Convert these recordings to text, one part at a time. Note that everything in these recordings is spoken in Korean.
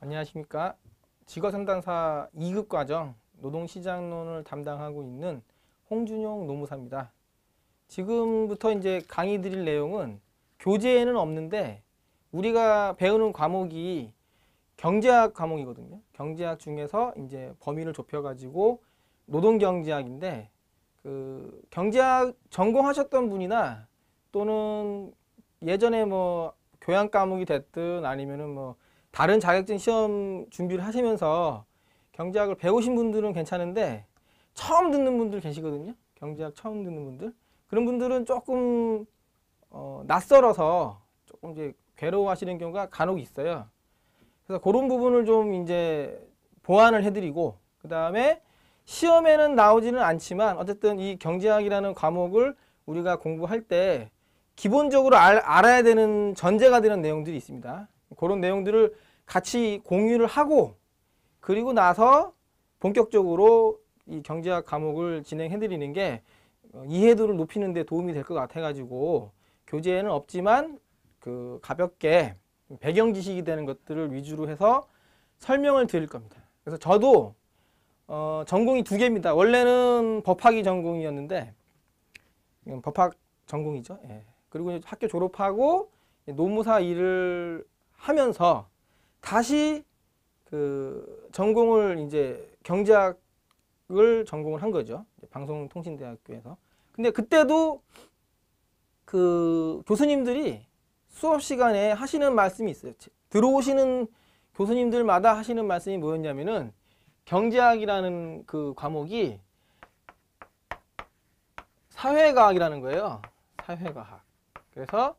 안녕하십니까. 직업상담사 2급 과정 노동시장론을 담당하고 있는 홍준용 노무사입니다. 지금부터 이제 강의 드릴 내용은 교재에는 없는데 우리가 배우는 과목이 경제학 과목이거든요. 경제학 중에서 이제 범위를 좁혀가지고 노동경제학인데 그 경제학 전공하셨던 분이나 또는 예전에 뭐 교양 과목이 됐든 아니면은 뭐 다른 자격증 시험 준비를 하시면서 경제학을 배우신 분들은 괜찮은데 처음 듣는 분들 계시거든요. 경제학 처음 듣는 분들. 그런 분들은 조금 어, 낯설어서 조금 이제 괴로워하시는 경우가 간혹 있어요. 그래서 그런 부분을 좀 이제 보완을 해드리고 그 다음에 시험에는 나오지는 않지만 어쨌든 이 경제학이라는 과목을 우리가 공부할 때 기본적으로 알, 아야 되는 전제가 되는 내용들이 있습니다. 그런 내용들을 같이 공유를 하고 그리고 나서 본격적으로 이 경제학 과목을 진행해 드리는 게 어, 이해도를 높이는 데 도움이 될 것 같아 가지고 교재에는 없지만 그 가볍게 배경 지식이 되는 것들을 위주로 해서 설명을 드릴 겁니다. 그래서 저도 어, 전공이 두 개입니다. 원래는 법학이 전공이었는데 이건 법학 전공이죠. 예. 그리고 학교 졸업하고 노무사 일을 하면서 다시 그 전공을 이제 경제학을 전공을 한 거죠. 방송통신대학교에서. 근데 그때도 그 교수님들이 수업 시간에 하시는 말씀이 있어요. 들어오시는 교수님들마다 하시는 말씀이 뭐였냐면은 경제학이라는 그 과목이 사회과학이라는 거예요. 사회과학. 그래서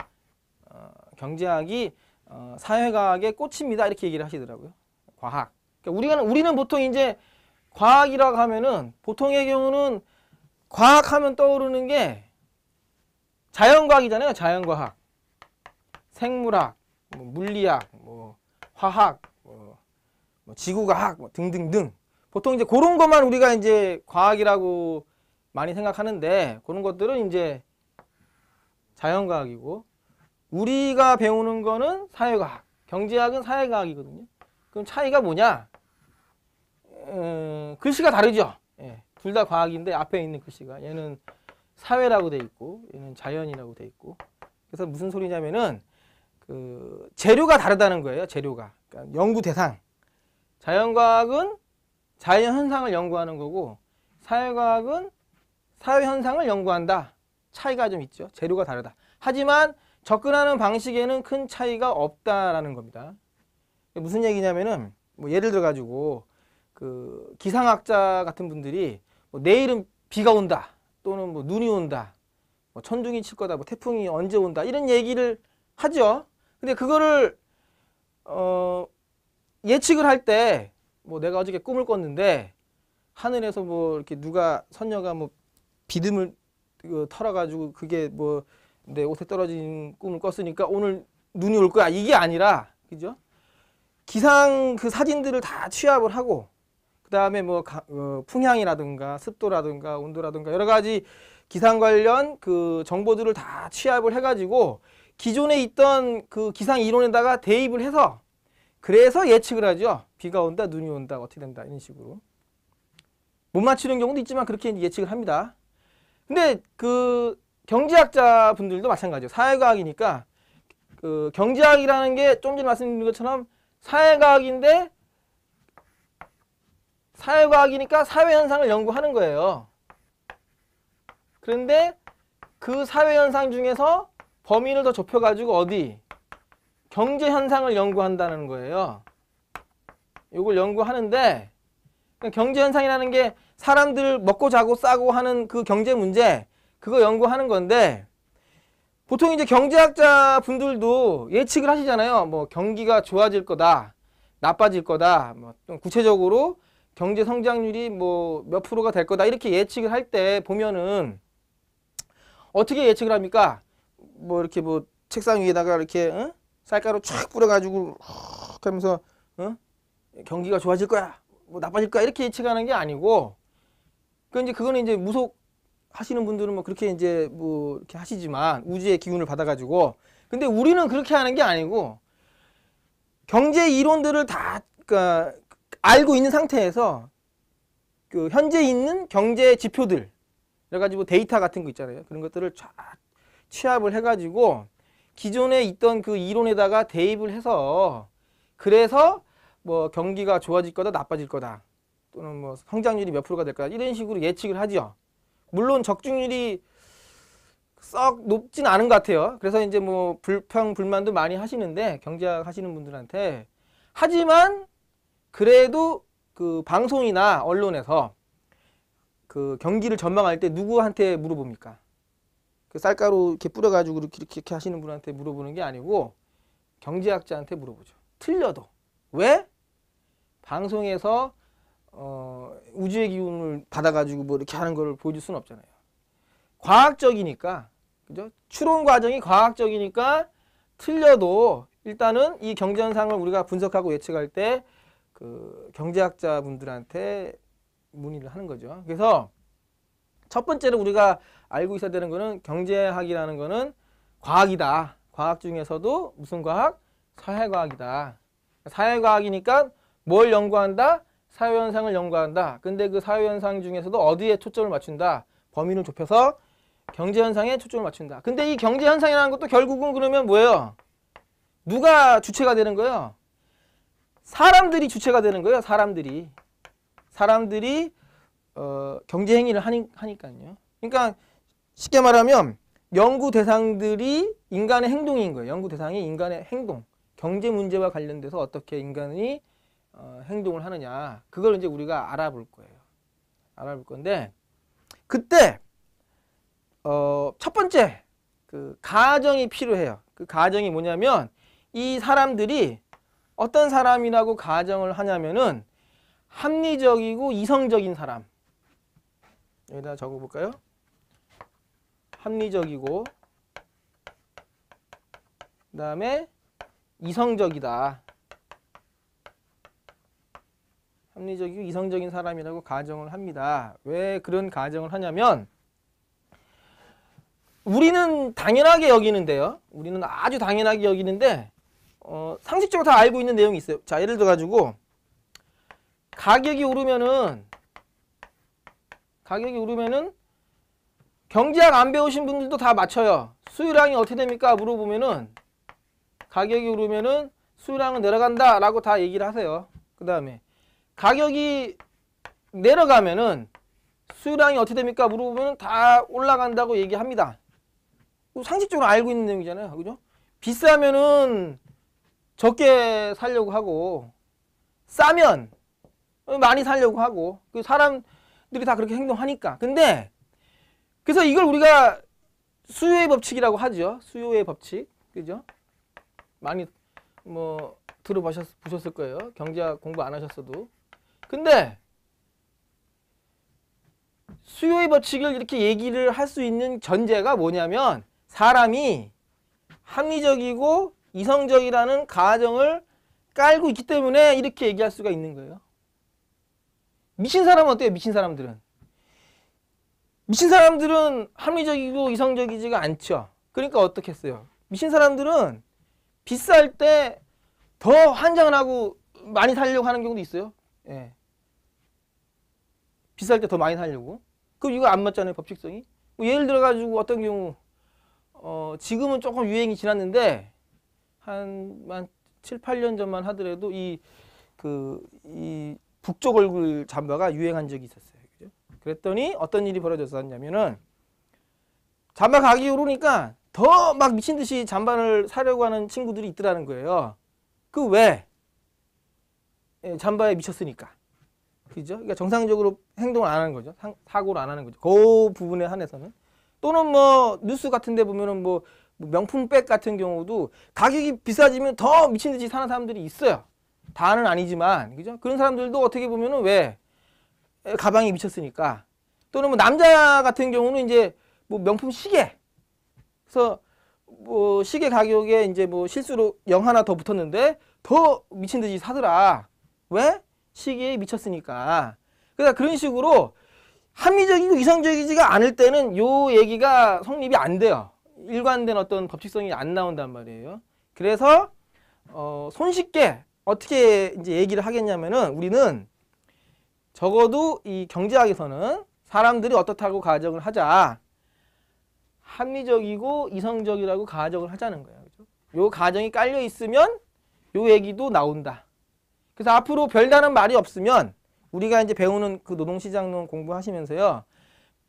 어, 경제학이 어, 사회과학의 꽃입니다 이렇게 얘기를 하시더라고요. 과학. 그러니까 우리는 우리는 보통 이제 과학이라고 하면은 보통의 경우는 과학하면 떠오르는 게 자연과학이잖아요. 자연과학, 생물학, 뭐 물리학, 뭐 화학, 뭐, 뭐 지구과학 뭐 등등등. 보통 이제 그런 것만 우리가 이제 과학이라고 많이 생각하는데 그런 것들은 이제 자연과학이고 우리가 배우는 거는 사회과학, 경제학은 사회과학이거든요. 그럼 차이가 뭐냐? 음, 글씨가 다르죠. 예, 둘 다 과학인데 앞에 있는 글씨가 얘는 사회라고 돼 있고 얘는 자연이라고 돼 있고 그래서 무슨 소리냐면은 그 재료가 다르다는 거예요. 재료가 그러니까 연구 대상. 자연과학은 자연 현상을 연구하는 거고 사회과학은 사회 현상을 연구한다. 차이가 좀 있죠. 재료가 다르다. 하지만 접근하는 방식에는 큰 차이가 없다라는 겁니다. 무슨 얘기냐면은 뭐 예를 들어 가지고 그 기상학자 같은 분들이 뭐 내일은 비가 온다 또는 뭐 눈이 온다 뭐 천둥이 칠 거다 뭐 태풍이 언제 온다 이런 얘기를 하죠. 근데 그거를 어 예측을 할 때 뭐 내가 어저께 꿈을 꿨는데 하늘에서 뭐 이렇게 누가 선녀가 뭐 비듬을 그, 털어 가지고 그게 뭐내 옷에 떨어진 꿈을 꿨으니까 오늘 눈이 올 거야 이게 아니라 그죠? 기상 그 사진들을 다 취합을 하고 그 다음에 뭐 가, 어, 풍향이라든가 습도라든가 온도라든가 여러 가지 기상 관련 그 정보들을 다 취합을 해가지고 기존에 있던 그 기상 이론에다가 대입을 해서 그래서 예측을 하죠. 비가 온다, 눈이 온다, 어떻게 된다 이런 식으로. 못 맞추는 경우도 있지만 그렇게 예측을 합니다. 근데 그 경제학자 분들도 마찬가지예요. 사회과학이니까 그 경제학이라는 게 좀 전에 말씀드린 것처럼 사회과학인데 사회과학이니까 사회현상을 연구하는 거예요. 그런데 그 사회현상 중에서 범위를 더 좁혀가지고 어디? 경제현상을 연구한다는 거예요. 이걸 연구하는데 그러니까 경제현상이라는 게 사람들 먹고 자고 싸고 하는 그 경제 문제 그거 연구하는 건데 보통 이제 경제학자 분들도 예측을 하시잖아요. 뭐 경기가 좋아질 거다, 나빠질 거다, 뭐좀 구체적으로 경제 성장률이 뭐 몇 프로가 될 거다 이렇게 예측을 할 때 보면은 어떻게 예측을 합니까? 뭐 이렇게 뭐 책상 위에다가 이렇게 응? 쌀가루 촥 뿌려가지고 하면서 응? 경기가 좋아질 거야, 뭐 나빠질 거야 이렇게 예측하는 게 아니고 그 이제 그거는 이제 무속 하시는 분들은 뭐 그렇게 이제 뭐 이렇게 하시지만 우주의 기운을 받아가지고 근데 우리는 그렇게 하는 게 아니고 경제 이론들을 다그까 그러니까 알고 있는 상태에서 그 현재 있는 경제 지표들 그래가지고 뭐 데이터 같은 거 있잖아요 그런 것들을 쫙 취합을 해가지고 기존에 있던 그 이론에다가 대입을 해서 그래서 뭐 경기가 좋아질 거다 나빠질 거다 또는 뭐 성장률이 몇 프로가 될 거다 이런 식으로 예측을 하죠 물론 적중률이 썩 높진 않은 것 같아요. 그래서 이제 뭐 불평 불만도 많이 하시는데 경제학 하시는 분들한테 하지만 그래도 그 방송이나 언론에서 그 경기를 전망할 때 누구한테 물어봅니까? 그 쌀가루 이렇게 뿌려가지고 이렇게, 이렇게 이렇게 하시는 분한테 물어보는 게 아니고 경제학자한테 물어보죠. 틀려도 왜? 방송에서 어, 우주의 기운을 받아가지고 뭐 이렇게 하는 걸 보여줄 수는 없잖아요. 과학적이니까, 그죠? 추론 과정이 과학적이니까 틀려도 일단은 이 경제현상을 우리가 분석하고 예측할 때그 경제학자 분들한테 문의를 하는 거죠. 그래서 첫 번째로 우리가 알고 있어야 되는 거는 경제학이라는 거는 과학이다. 과학 중에서도 무슨 과학? 사회과학이다. 사회과학이니까 뭘 연구한다? 사회현상을 연구한다. 근데 그 사회현상 중에서도 어디에 초점을 맞춘다. 범위를 좁혀서 경제현상에 초점을 맞춘다. 근데 이 경제현상이라는 것도 결국은 그러면 뭐예요? 누가 주체가 되는 거예요? 사람들이 주체가 되는 거예요. 사람들이. 사람들이 어, 경제행위를 하니, 하니까요. 그러니까 쉽게 말하면 연구 대상들이 인간의 행동인 거예요. 연구 대상이 인간의 행동. 경제 문제와 관련돼서 어떻게 인간이 어, 행동을 하느냐 그걸 이제 우리가 알아볼 거예요. 알아볼 건데 그때 어, 첫 번째 그 가정이 필요해요. 그 가정이 뭐냐면 이 사람들이 어떤 사람이라고 가정을 하냐면은 합리적이고 이성적인 사람. 여기다 적어볼까요? 합리적이고 그 다음에 이성적이다. 합리적이고 이성적인 사람이라고 가정을 합니다. 왜 그런 가정을 하냐면 우리는 당연하게 여기는데요. 우리는 아주 당연하게 여기는데 어, 상식적으로 다 알고 있는 내용이 있어요. 자, 예를 들어 가지고 가격이 오르면은 가격이 오르면은 경제학 안 배우신 분들도 다 맞춰요. 수요량이 어떻게 됩니까? 물어보면은 가격이 오르면은 수요량은 내려간다라고 다 얘기를 하세요. 그 다음에 가격이 내려가면은 수요량이 어떻게 됩니까? 물어보면 다 올라간다고 얘기합니다. 상식적으로 알고 있는 내용이잖아요. 그죠? 비싸면은 적게 살려고 하고 싸면 많이 살려고 하고 그 사람들이 다 그렇게 행동하니까. 근데 그래서 이걸 우리가 수요의 법칙이라고 하죠. 수요의 법칙. 그죠? 많이 뭐 들어보셨을 거예요. 경제학 공부 안 하셨어도. 근데 수요의 법칙을 이렇게 얘기를 할 수 있는 전제가 뭐냐면 사람이 합리적이고 이성적이라는 가정을 깔고 있기 때문에 이렇게 얘기할 수가 있는 거예요. 미친 사람은 어때요? 미친 사람들은. 미친 사람들은 합리적이고 이성적이지가 않죠. 그러니까 어떻게 어요 미친 사람들은 비쌀 때 더 환장을 하고 많이 살려고 하는 경우도 있어요. 예. 비쌀 때 더 많이 사려고. 그럼 이거 안 맞잖아요, 법칙성이. 뭐 예를 들어가지고 어떤 경우, 어, 지금은 조금 유행이 지났는데, 한, 한 7, 8년 전만 하더라도 이, 그, 이 북쪽 얼굴 잠바가 유행한 적이 있었어요. 그죠? 그랬더니 어떤 일이 벌어졌었냐면은, 잠바 가격이 오르니까 더 막 미친 듯이 잠바를 사려고 하는 친구들이 있더라는 거예요. 그 왜? 예, 잠바에 미쳤으니까. 그죠? 그러니까 정상적으로 행동을 안 하는 거죠. 사고를 안 하는 거죠. 그 부분에 한해서는. 또는 뭐 뉴스 같은 데 보면은 뭐, 뭐 명품백 같은 경우도 가격이 비싸지면 더 미친 듯이 사는 사람들이 있어요. 다는 아니지만 그죠? 그런 사람들도 어떻게 보면은 왜 가방이 미쳤으니까 또는 뭐 남자 같은 경우는 이제 뭐 명품 시계 그래서 뭐 시계 가격에 이제 뭐 실수로 영 하나 더 붙었는데 더 미친 듯이 사더라. 왜? 시기에 미쳤으니까. 그러니까 그런 식으로 합리적이고 이상적이지가 않을 때는 요 얘기가 성립이 안 돼요. 일관된 어떤 법칙성이 안 나온단 말이에요. 그래서 어, 손쉽게 어떻게 이제 얘기를 하겠냐면은 우리는 적어도 이 경제학에서는 사람들이 어떻다고 가정을 하자. 합리적이고 이성적이라고 가정을 하자는 거예요. 요 가정이 깔려 있으면 요 얘기도 나온다. 그래서 앞으로 별다른 말이 없으면 우리가 이제 배우는 그 노동시장론 공부하시면서요.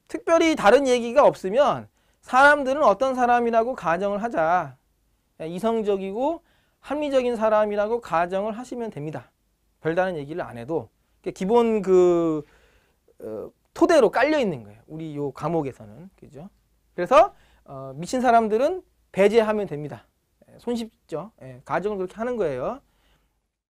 특별히 다른 얘기가 없으면 사람들은 어떤 사람이라고 가정을 하자. 이성적이고 합리적인 사람이라고 가정을 하시면 됩니다. 별다른 얘기를 안 해도 그러니까 기본 그 어, 토대로 깔려 있는 거예요. 우리 요 과목에서는 그죠? 그래서 어, 미친 사람들은 배제하면 됩니다. 예, 손쉽죠. 예, 가정을 그렇게 하는 거예요.